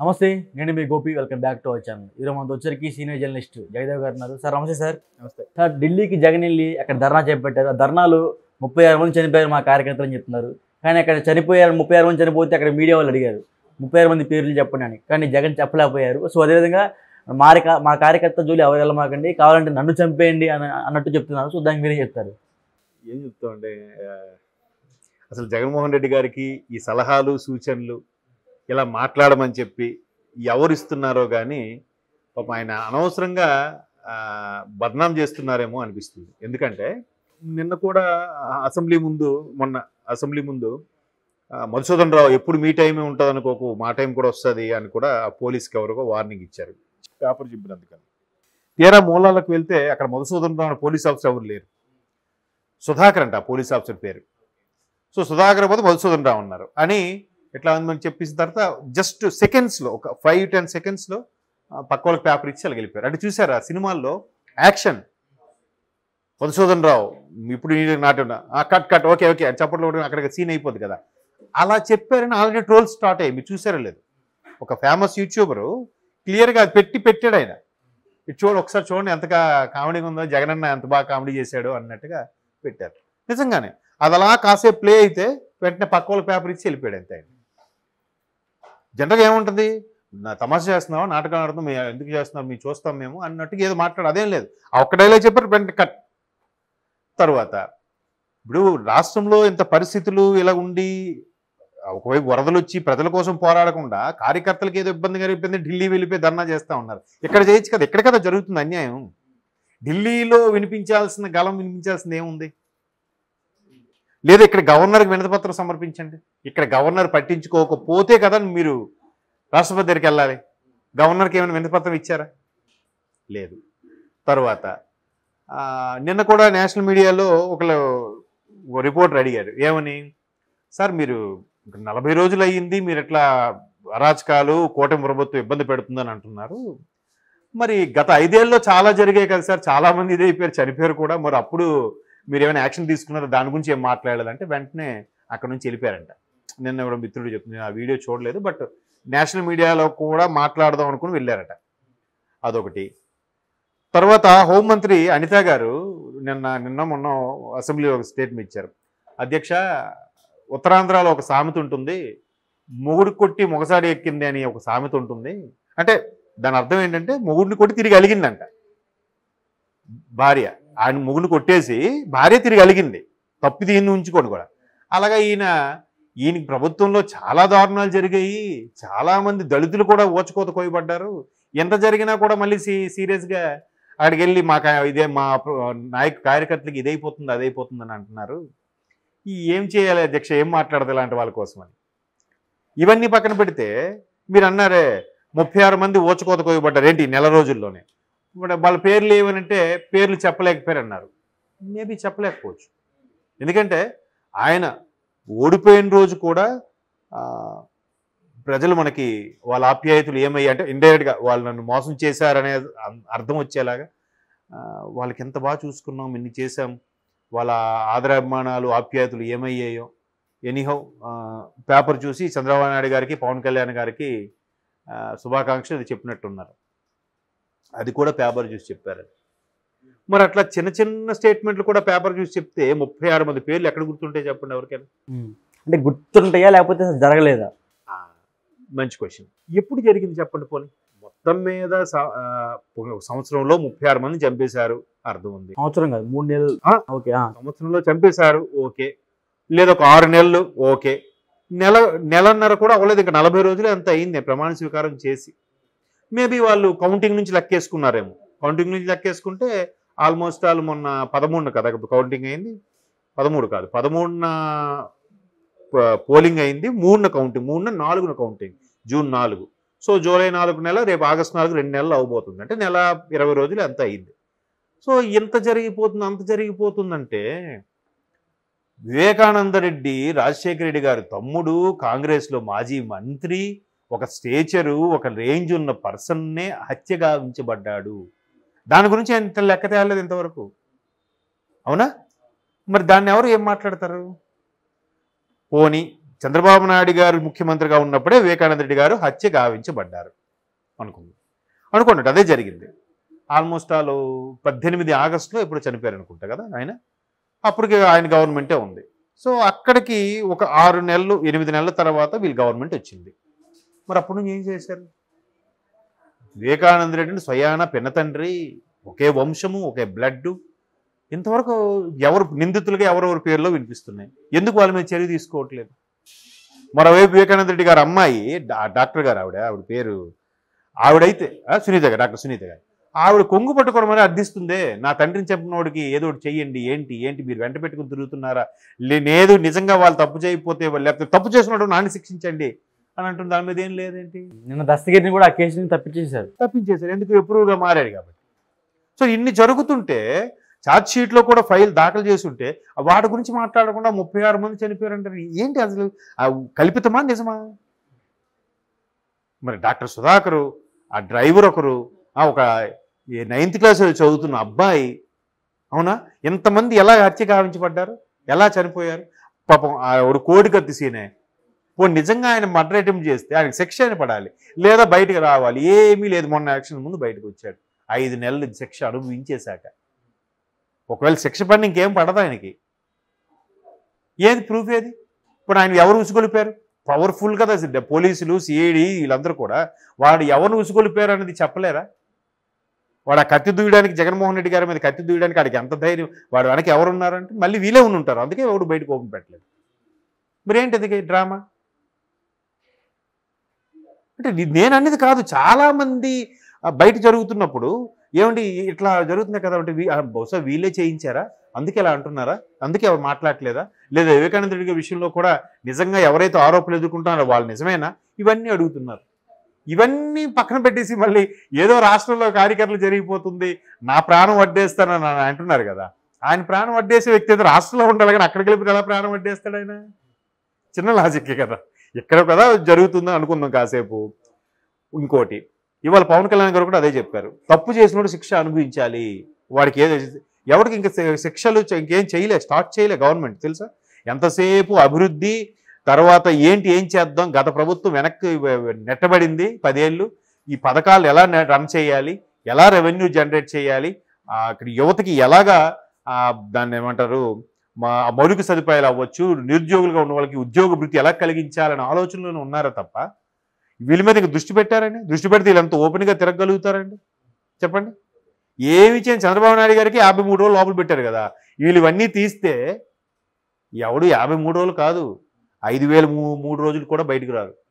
నమస్తే నేను మీ Gopi welcome back to our channel ఈరోజు మన దొచ్చరికి సీనియర్ జర్నలిస్ట్ జగదేవ్ గారు ఉన్నారు సార్ నమస్తే సార్ నమస్తే సార్ ఢిల్లీకి జగన్ వెళ్ళి అక్కడ ధర్నా చేపట్టారు ఆ ధర్నాలు ముప్పై ఆరు మంది చనిపోయారు మా కార్యకర్తలు అని చెప్తున్నారు కానీ అక్కడ చనిపోయారు ముప్పై ఆరు మంది చనిపోతే అక్కడ మీడియా వాళ్ళు అడిగారు ముప్పై ఆరు మంది పేర్లు చెప్పండి అని కానీ జగన్ చెప్పలేకపోయారు సో అదేవిధంగా మారి మా కార్యకర్త జోలి ఎవరు వెళ్ళమాకండి కావాలంటే నన్ను చంపేయండి అని అన్నట్టు చెప్తున్నారు సో దానికి మీరే చెప్తారు ఏం చెప్తామండి అసలు జగన్మోహన్ రెడ్డి గారికి ఈ సలహాలు సూచనలు ఇలా మాట్లాడమని చెప్పి ఎవరిస్తున్నారో కానీ పాప ఆయన అనవసరంగా బద్నాం చేస్తున్నారేమో అనిపిస్తుంది ఎందుకంటే నిన్న కూడా అసెంబ్లీ ముందు మొన్న అసెంబ్లీ ముందు మధుసూదన్ రావు ఎప్పుడు మీ టైమే ఉంటుంది అనుకోకు మా టైం కూడా వస్తుంది అని కూడా పోలీస్కి ఎవరికో వార్నింగ్ ఇచ్చారు పేపర్ చెప్పినందుకని తీరా మూలాలకు వెళ్తే అక్కడ మధుసూదన్ రావు పోలీస్ ఆఫీసర్ ఎవరు లేరు సుధాకర్ అంట పోలీస్ ఆఫీసర్ పేరు సో సుధాకర్ పోతే మధుసూదన్ రావు ఉన్నారు అని ఎట్లా ఉందని చెప్పిన చెప్పేసిన తర్వాత జస్ట్ సెకండ్స్లో ఒక ఫైవ్ టెన్ సెకండ్స్లో పక్క వాళ్ళకి పేపర్ ఇచ్చి అలా వెళ్ళిపోయారు అంటే చూసారా సినిమాల్లో యాక్షన్ మధుసూదన్ రావు ఇప్పుడు నీ నాటున్నా కట్ కట్ ఓకే ఓకే అని చప్పట్లో అక్కడ సీన్ అయిపోద్ది కదా అలా చెప్పారని ఆల్రెడీ ట్రోల్ స్టార్ట్ అయ్యాయి మీరు చూసారా లేదు ఒక ఫేమస్ యూట్యూబరు క్లియర్గా అది పెట్టి పెట్టాడు ఆయన ఇది చూడు ఒకసారి చూడండి ఎంతగా కామెడీగా ఉందో జగనన్న ఎంత బాగా కామెడీ చేశాడు అన్నట్టుగా పెట్టారు నిజంగానే అది అలా కాసేపు ప్లే అయితే వెంటనే పక్క వాళ్ళ పేపర్ ఇచ్చి వెళ్ళిపోయాడు అంతే ఆయన జనరల్గా ఏముంటుంది నా తమాష చేస్తున్నావా నాటకం ఆడుతున్నాం మేము ఎందుకు చేస్తున్నాం మేము చూస్తాం మేము అన్నట్టుగా ఏదో మాట్లాడు అదేం లేదు ఒక్క డైలాగ్ చెప్పారు వెంట కట్ తర్వాత ఇప్పుడు రాష్ట్రంలో ఇంత పరిస్థితులు ఇలా ఉండి ఒకవైపు వరదలు వచ్చి ప్రజల కోసం పోరాడకుండా కార్యకర్తలకి ఏదో ఇబ్బందిగా కలిగిపోయింది ఢిల్లీ వెళ్ళిపోయి ధర్నా చేస్తూ ఉన్నారు ఇక్కడ చేయొచ్చు కదా ఎక్కడ కదా జరుగుతుంది అన్యాయం ఢిల్లీలో వినిపించాల్సిన గలం వినిపించాల్సింది ఏముంది లేదా ఇక్కడ గవర్నర్కి వినతిపత్రం సమర్పించండి ఇక్కడ గవర్నర్ పట్టించుకోకపోతే కదా మీరు రాష్ట్రపతి దగ్గరికి వెళ్ళాలి గవర్నర్కి ఏమైనా వినతిపత్రం ఇచ్చారా లేదు తర్వాత నిన్న కూడా నేషనల్ మీడియాలో ఒకళ్ళు రిపోర్టర్ అడిగారు ఏమని సార్ మీరు నలభై రోజులు అయ్యింది మీరు ఎట్లా అరాచకాలు కూటమి ప్రభుత్వం ఇబ్బంది పెడుతుందని అంటున్నారు మరి గత ఐదేళ్ళలో చాలా జరిగాయి కదా సార్ చాలామంది ఇదే అయిపోయారు చనిపోయారు కూడా మరి అప్పుడు మీరు ఏమైనా యాక్షన్ తీసుకున్నారో దాని గురించి ఏం మాట్లాడాలంటే వెంటనే అక్కడ నుంచి వెళ్ళిపోయారంట నిన్న ఎవరో మిత్రుడు చెప్తుంది ఆ వీడియో చూడలేదు బట్ నేషనల్ మీడియాలో కూడా మాట్లాడదాం అనుకుని వెళ్ళారట అదొకటి తర్వాత హోంమంత్రి అనిత గారు నిన్న నిన్న మొన్న అసెంబ్లీలో ఒక స్టేట్మెంట్ ఇచ్చారు అధ్యక్ష ఉత్తరాంధ్రలో ఒక సామెత ఉంటుంది మొగుడు కొట్టి మొగసాడి ఎక్కింది అని ఒక సామెత ఉంటుంది అంటే దాని అర్థం ఏంటంటే మొగుడిని కొట్టి తిరిగి అలిగిందంట భార్య ఆయన మొగుని కొట్టేసి భార్య తిరిగి అలిగింది తప్పు దీన్ని ఉంచుకోండి కూడా అలాగా ఈయన ఈయన ప్రభుత్వంలో చాలా దారుణాలు జరిగాయి చాలామంది దళితులు కూడా ఓచకోత కోయబడ్డారు ఎంత జరిగినా కూడా మళ్ళీ సీ సీరియస్గా అక్కడికి వెళ్ళి మా ఇదే మా నాయక కార్యకర్తలకు ఇదైపోతుంది అదైపోతుంది అని అంటున్నారు ఈ ఏం చేయాలి అధ్యక్ష ఏం మాట్లాడదు ఇలాంటి వాళ్ళ కోసమని ఇవన్నీ పక్కన పెడితే మీరు అన్నారే ముప్పై ఆరు మంది ఓచకోత కోయబడ్డారు ఏంటి నెల రోజుల్లోనే వాళ్ళ పేర్లు ఏమనంటే పేర్లు చెప్పలేకపోయారు అన్నారు మేబీ చెప్పలేకపోవచ్చు ఎందుకంటే ఆయన ఓడిపోయిన రోజు కూడా ప్రజలు మనకి వాళ్ళ ఆప్యాయతలు ఏమయ్యా అంటే ఇండైరెక్ట్గా వాళ్ళు నన్ను మోసం చేశారనే అర్థం వచ్చేలాగా వాళ్ళకి ఎంత బాగా చూసుకున్నాం ఎన్ని చేశాం వాళ్ళ ఆదరాభిమానాలు ఆప్యాయతలు ఏమయ్యాయో ఎనీహౌ పేపర్ చూసి చంద్రబాబు నాయుడు గారికి పవన్ కళ్యాణ్ గారికి శుభాకాంక్షలు చెప్పినట్టున్నారు అది కూడా పేపర్ చూసి చెప్పారు మరి అట్లా చిన్న చిన్న స్టేట్మెంట్లు కూడా పేపర్ చూసి చెప్తే ముప్పై ఆరు మంది పేర్లు ఎక్కడ గుర్తుంటాయి చెప్పండి ఎవరికైనా అంటే గుర్తుంటాయా లేకపోతే జరగలేదా మంచి క్వశ్చన్ ఎప్పుడు జరిగింది చెప్పండి పోనీ మొత్తం మీద సంవత్సరంలో ముప్పై ఆరు మంది చంపేశారు అర్థం ఉంది సంవత్సరం కాదు మూడు నెలలు ఓకే సంవత్సరంలో చంపేశారు ఓకే లేదా ఒక ఆరు నెలలు ఓకే నెల నెలన్నర కూడా అవ్వలేదు ఇంకా నలభై రోజులు ఎంత అయింది ప్రమాణ స్వీకారం చేసి మేబీ వాళ్ళు కౌంటింగ్ నుంచి లెక్కేసుకున్నారేమో కౌంటింగ్ నుంచి లెక్కేసుకుంటే ఆల్మోస్ట్ వాళ్ళు మొన్న పదమూడు కదా కౌంటింగ్ అయింది పదమూడు కాదు పదమూడున పోలింగ్ అయింది మూడున కౌంటింగ్ మూడున నాలుగున కౌంటింగ్ జూన్ నాలుగు సో జూలై నాలుగు నెల రేపు ఆగస్టు నాలుగు రెండు నెలలు అవబోతుంది అంటే నెల ఇరవై రోజులు ఎంత అయింది సో ఎంత జరిగిపోతుంది అంత జరిగిపోతుందంటే వివేకానంద రెడ్డి రాజశేఖర రెడ్డి గారి తమ్ముడు కాంగ్రెస్లో మాజీ మంత్రి ఒక స్టేచరు ఒక రేంజ్ ఉన్న పర్సన్నే హత్యగా ఉంచబడ్డాడు దాని గురించి ఆయన లెక్క తేయలేదు ఇంతవరకు అవునా మరి దాన్ని ఎవరు ఏం మాట్లాడతారు పోని చంద్రబాబు నాయుడు గారు ముఖ్యమంత్రిగా ఉన్నప్పుడే వివేకానంద రెడ్డి గారు హత్య గావించబడ్డారు అనుకుంది అనుకోండి అదే జరిగింది ఆల్మోస్ట్ వాళ్ళు పద్దెనిమిది ఆగస్టులో ఇప్పుడు చనిపోయారు అనుకుంటా కదా ఆయన అప్పటికి ఆయన గవర్నమెంటే ఉంది సో అక్కడికి ఒక ఆరు నెలలు ఎనిమిది నెలల తర్వాత వీళ్ళు గవర్నమెంట్ వచ్చింది మరి అప్పుడు నుంచి ఏం చేశారు వివేకానంద రెడ్డిని స్వయాన తండ్రి ఒకే వంశము ఒకే బ్లడ్ ఇంతవరకు ఎవరు నిందితులుగా ఎవరెవరి పేర్లో వినిపిస్తున్నాయి ఎందుకు వాళ్ళ మీద చర్య తీసుకోవట్లేదు మరోవైపు వివేకానంద రెడ్డి గారు అమ్మాయి డాక్టర్ గారు ఆవిడ ఆవిడ పేరు ఆవిడైతే సునీత గారు డాక్టర్ సునీత గారు ఆవిడ కొంగు పట్టుకోవడమని అర్థిస్తుందే నా తండ్రిని వాడికి ఏదో ఒకటి చెయ్యండి ఏంటి ఏంటి మీరు వెంట పెట్టుకుని తిరుగుతున్నారా లేదు నిజంగా వాళ్ళు తప్పు చేయకపోతే లేకపోతే తప్పు చేసినట్టు నాన్న శిక్షించండి అని అంటుంది దాని మీద ఏం లేదేంటి నిన్న దస్తగిరిని కూడా ఆ కేసుని తప్పించేశారు తప్పించేశారు ఎందుకు ఎప్రూవ్గా మారాడు కాబట్టి సో ఇన్ని జరుగుతుంటే ఛార్జ్ షీట్లో కూడా ఫైల్ దాఖలు చేసి ఉంటే వాటి గురించి మాట్లాడకుండా ముప్పై ఆరు మంది చనిపోయారంటారు ఏంటి అసలు కల్పితమా నిజమా మరి డాక్టర్ సుధాకరు ఆ డ్రైవర్ ఒకరు ఒక నైన్త్ క్లాస్ చదువుతున్న అబ్బాయి అవునా ఇంతమంది ఎలా హత్య గావించబడ్డారు ఎలా చనిపోయారు పాపం ఆవిడ కత్తి సీనే పోనీ నిజంగా ఆయన మర్డర్ అటెంప్ట్ చేస్తే ఆయనకు శిక్ష అని పడాలి లేదా బయటకు రావాలి ఏమీ లేదు మొన్న యాక్షన్ ముందు బయటకు వచ్చాడు ఐదు నెలలు శిక్ష అనుభవించేశాక ఒకవేళ శిక్ష పడిన ఇంకేం పడదు ఆయనకి ఏది ప్రూఫ్ ఏది ఇప్పుడు ఆయన ఎవరు ఉసుగొలిపారు పవర్ఫుల్ కదా పోలీసులు సిఐడి వీళ్ళందరూ కూడా వాడు ఎవరిని ఉసుగొలిపారు అనేది చెప్పలేరా వాడు ఆ కత్తి దూయడానికి జగన్మోహన్ రెడ్డి గారి మీద కత్తి దూయడానికి వాడికి ఎంత ధైర్యం వాడు వెనక ఉన్నారంటే మళ్ళీ వీలే ఉండి ఉంటారు అందుకే ఎవడు బయటకు ఓపెన్ పెట్టలేదు మరేంటిది డ్రామా అంటే నేను అనేది కాదు చాలామంది బయట జరుగుతున్నప్పుడు ఏమండి ఇట్లా జరుగుతున్నాయి కదా అంటే బహుశా వీళ్ళే చేయించారా అందుకే ఇలా అంటున్నారా అందుకే ఎవరు మాట్లాడలేదా లేదా వివేకానంద విషయంలో కూడా నిజంగా ఎవరైతే ఆరోపణలు ఎదుర్కొంటున్నారో వాళ్ళు నిజమేనా ఇవన్నీ అడుగుతున్నారు ఇవన్నీ పక్కన పెట్టేసి మళ్ళీ ఏదో రాష్ట్రంలో కార్యకర్తలు జరిగిపోతుంది నా ప్రాణం వడ్డేస్తానని అంటున్నారు కదా ఆయన ప్రాణం వడ్డేసే వ్యక్తి అయితే రాష్ట్రంలో ఉండాలి కానీ అక్కడికి వెళ్ళి ఎలా ప్రాణం వడ్డేస్తాడు ఆయన చిన్న లాజిక్కే కదా ఎక్కడ కదా జరుగుతుందని అనుకుందాం కాసేపు ఇంకోటి ఇవాళ పవన్ కళ్యాణ్ గారు కూడా అదే చెప్పారు తప్పు చేసినప్పుడు శిక్ష అనుభవించాలి వాడికి ఏదో ఎవరికి ఇంకా శిక్షలు ఇంకేం చేయలే స్టార్ట్ చేయలే గవర్నమెంట్ తెలుసా ఎంతసేపు అభివృద్ధి తర్వాత ఏంటి ఏం చేద్దాం గత ప్రభుత్వం వెనక్కి నెట్టబడింది పదేళ్ళు ఈ పథకాలు ఎలా రన్ చేయాలి ఎలా రెవెన్యూ జనరేట్ చేయాలి అక్కడ యువతకి ఎలాగా దాన్ని ఏమంటారు మా మౌలిక సదుపాయాలు అవ్వచ్చు నిరుద్యోగులుగా ఉన్న వాళ్ళకి ఉద్యోగ భృతి ఎలా కలిగించాలనే ఆలోచనలోనే ఉన్నారా తప్ప వీళ్ళ మీద దృష్టి పెట్టారండి దృష్టి పెడితే వీళ్ళంత ఓపెన్గా తిరగలుగుతారండి చెప్పండి ఏమి చేయని చంద్రబాబు నాయుడు గారికి యాభై మూడు రోజులు లోపల పెట్టారు కదా వీళ్ళు ఇవన్నీ తీస్తే ఎవడు యాభై మూడు రోజులు కాదు ఐదు వేల మూడు రోజులు కూడా బయటకు రారు